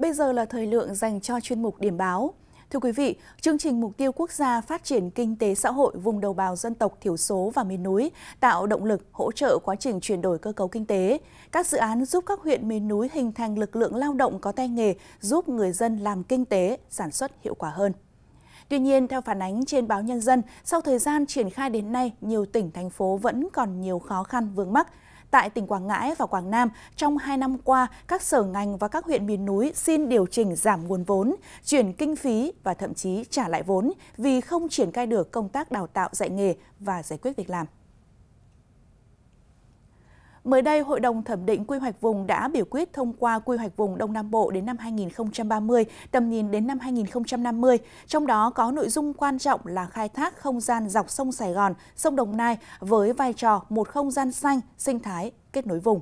Bây giờ là thời lượng dành cho chuyên mục điểm báo. Thưa quý vị, chương trình Mục tiêu Quốc gia Phát triển Kinh tế Xã hội vùng đồng bào dân tộc thiểu số và miền núi tạo động lực hỗ trợ quá trình chuyển đổi cơ cấu kinh tế. Các dự án giúp các huyện miền núi hình thành lực lượng lao động có tay nghề, giúp người dân làm kinh tế, sản xuất hiệu quả hơn. Tuy nhiên, theo phản ánh trên báo Nhân dân, sau thời gian triển khai đến nay, nhiều tỉnh, thành phố vẫn còn nhiều khó khăn vướng mắc, tại tỉnh Quảng Ngãi và Quảng Nam, trong hai năm qua, các sở ngành và các huyện miền núi xin điều chỉnh giảm nguồn vốn, chuyển kinh phí và thậm chí trả lại vốn vì không triển khai được công tác đào tạo dạy nghề và giải quyết việc làm. Mới đây, Hội đồng Thẩm định Quy hoạch vùng đã biểu quyết thông qua Quy hoạch vùng Đông Nam Bộ đến năm 2030, tầm nhìn đến năm 2050, trong đó có nội dung quan trọng là khai thác không gian dọc sông Sài Gòn, sông Đồng Nai với vai trò một không gian xanh, sinh thái, kết nối vùng.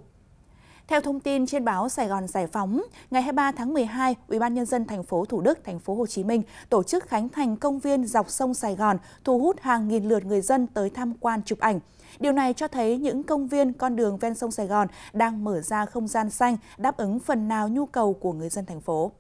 Theo thông tin trên báo Sài Gòn Giải phóng, ngày 23 tháng 12, UBND thành phố Thủ Đức, thành phố Hồ Chí Minh tổ chức khánh thành công viên dọc sông Sài Gòn, thu hút hàng nghìn lượt người dân tới tham quan chụp ảnh. Điều này cho thấy những công viên, con đường ven sông Sài Gòn đang mở ra không gian xanh, đáp ứng phần nào nhu cầu của người dân thành phố.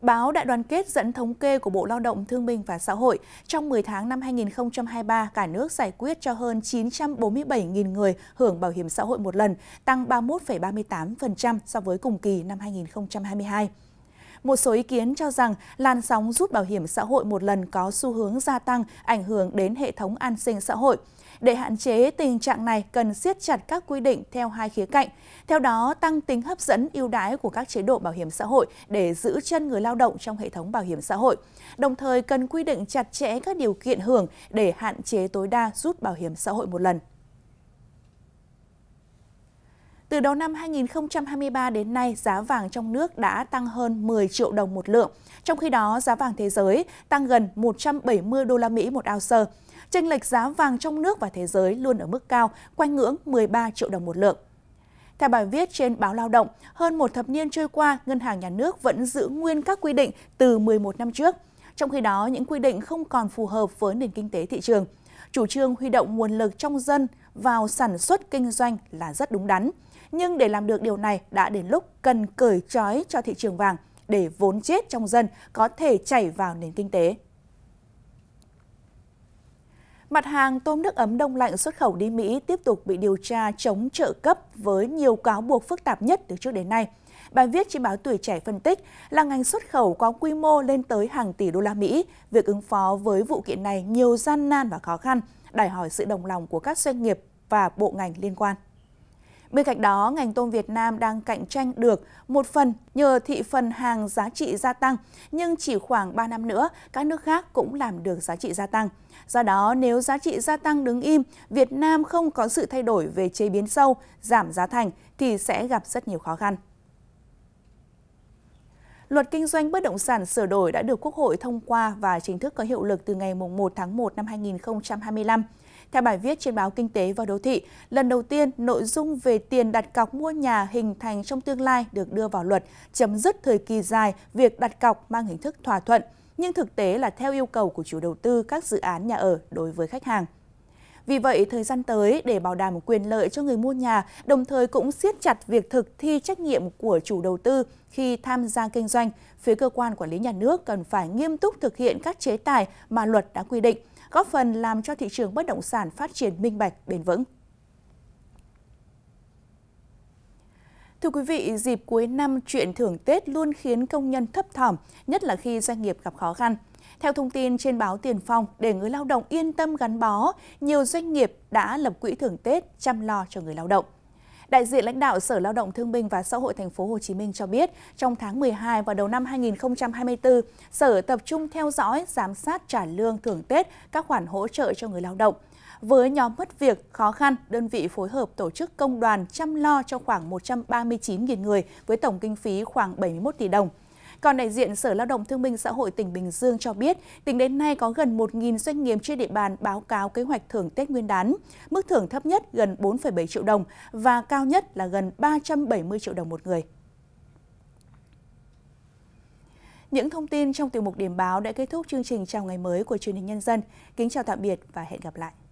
Báo Đại đoàn kết dẫn thống kê của Bộ Lao động Thương binh và Xã hội, trong 10 tháng năm 2023, cả nước giải quyết cho hơn 947.000 người hưởng bảo hiểm xã hội một lần, tăng 31,38% so với cùng kỳ năm 2022. Một số ý kiến cho rằng làn sóng rút bảo hiểm xã hội một lần có xu hướng gia tăng, ảnh hưởng đến hệ thống an sinh xã hội. Để hạn chế tình trạng này cần siết chặt các quy định theo hai khía cạnh. Theo đó, tăng tính hấp dẫn ưu đãi của các chế độ bảo hiểm xã hội để giữ chân người lao động trong hệ thống bảo hiểm xã hội. Đồng thời cần quy định chặt chẽ các điều kiện hưởng để hạn chế tối đa rút bảo hiểm xã hội một lần. Từ đầu năm 2023 đến nay, giá vàng trong nước đã tăng hơn 10 triệu đồng một lượng, trong khi đó giá vàng thế giới tăng gần 170 đô la Mỹ một ounce. Chênh lệch giá vàng trong nước và thế giới luôn ở mức cao, quanh ngưỡng 13 triệu đồng một lượng. Theo bài viết trên báo Lao động, hơn một thập niên trôi qua, Ngân hàng Nhà nước vẫn giữ nguyên các quy định từ 11 năm trước. Trong khi đó, những quy định không còn phù hợp với nền kinh tế thị trường. Chủ trương huy động nguồn lực trong dân vào sản xuất kinh doanh là rất đúng đắn. Nhưng để làm được điều này đã đến lúc cần cởi trói cho thị trường vàng để vốn chết trong dân có thể chảy vào nền kinh tế. Mặt hàng tôm nước ấm đông lạnh xuất khẩu đi Mỹ tiếp tục bị điều tra chống trợ cấp với nhiều cáo buộc phức tạp nhất từ trước đến nay. Bài viết trên báo Tuổi Trẻ phân tích là ngành xuất khẩu có quy mô lên tới hàng tỷ đô la Mỹ. Việc ứng phó với vụ kiện này nhiều gian nan và khó khăn, đòi hỏi sự đồng lòng của các doanh nghiệp và bộ ngành liên quan. Bên cạnh đó, ngành tôm Việt Nam đang cạnh tranh được một phần nhờ thị phần hàng giá trị gia tăng, nhưng chỉ khoảng 3 năm nữa, các nước khác cũng làm được giá trị gia tăng. Do đó, nếu giá trị gia tăng đứng im, Việt Nam không có sự thay đổi về chế biến sâu, giảm giá thành thì sẽ gặp rất nhiều khó khăn. Luật kinh doanh bất động sản sửa đổi đã được Quốc hội thông qua và chính thức có hiệu lực từ ngày 1 tháng 1 năm 2025. Theo bài viết trên báo Kinh tế và Đô thị, lần đầu tiên nội dung về tiền đặt cọc mua nhà hình thành trong tương lai được đưa vào luật, chấm dứt thời kỳ dài việc đặt cọc mang hình thức thỏa thuận, nhưng thực tế là theo yêu cầu của chủ đầu tư các dự án nhà ở đối với khách hàng. Vì vậy, thời gian tới, để bảo đảm quyền lợi cho người mua nhà, đồng thời cũng siết chặt việc thực thi trách nhiệm của chủ đầu tư khi tham gia kinh doanh, phía cơ quan quản lý nhà nước cần phải nghiêm túc thực hiện các chế tài mà luật đã quy định – góp phần làm cho thị trường bất động sản phát triển minh bạch, bền vững. Thưa quý vị, dịp cuối năm chuyện thưởng Tết luôn khiến công nhân thấp thỏm, nhất là khi doanh nghiệp gặp khó khăn. Theo thông tin trên báo Tiền Phong, để người lao động yên tâm gắn bó, nhiều doanh nghiệp đã lập quỹ thưởng Tết chăm lo cho người lao động. Đại diện lãnh đạo Sở Lao động Thương binh và Xã hội Thành phố Hồ Chí Minh cho biết, trong tháng 12 và đầu năm 2024, Sở tập trung theo dõi, giám sát trả lương thưởng Tết, các khoản hỗ trợ cho người lao động. Với nhóm mất việc, khó khăn, đơn vị phối hợp tổ chức công đoàn chăm lo cho khoảng 139.000 người với tổng kinh phí khoảng 71 tỷ đồng. Còn đại diện Sở Lao động Thương minh Xã hội tỉnh Bình Dương cho biết, tính đến nay có gần 1.000 doanh nghiệp trên địa bàn báo cáo kế hoạch thưởng Tết Nguyên đán. Mức thưởng thấp nhất gần 4,7 triệu đồng và cao nhất là gần 370 triệu đồng một người. Những thông tin trong tiểu mục điểm báo đã kết thúc chương trình chào ngày mới của truyền hình nhân dân. Kính chào tạm biệt và hẹn gặp lại.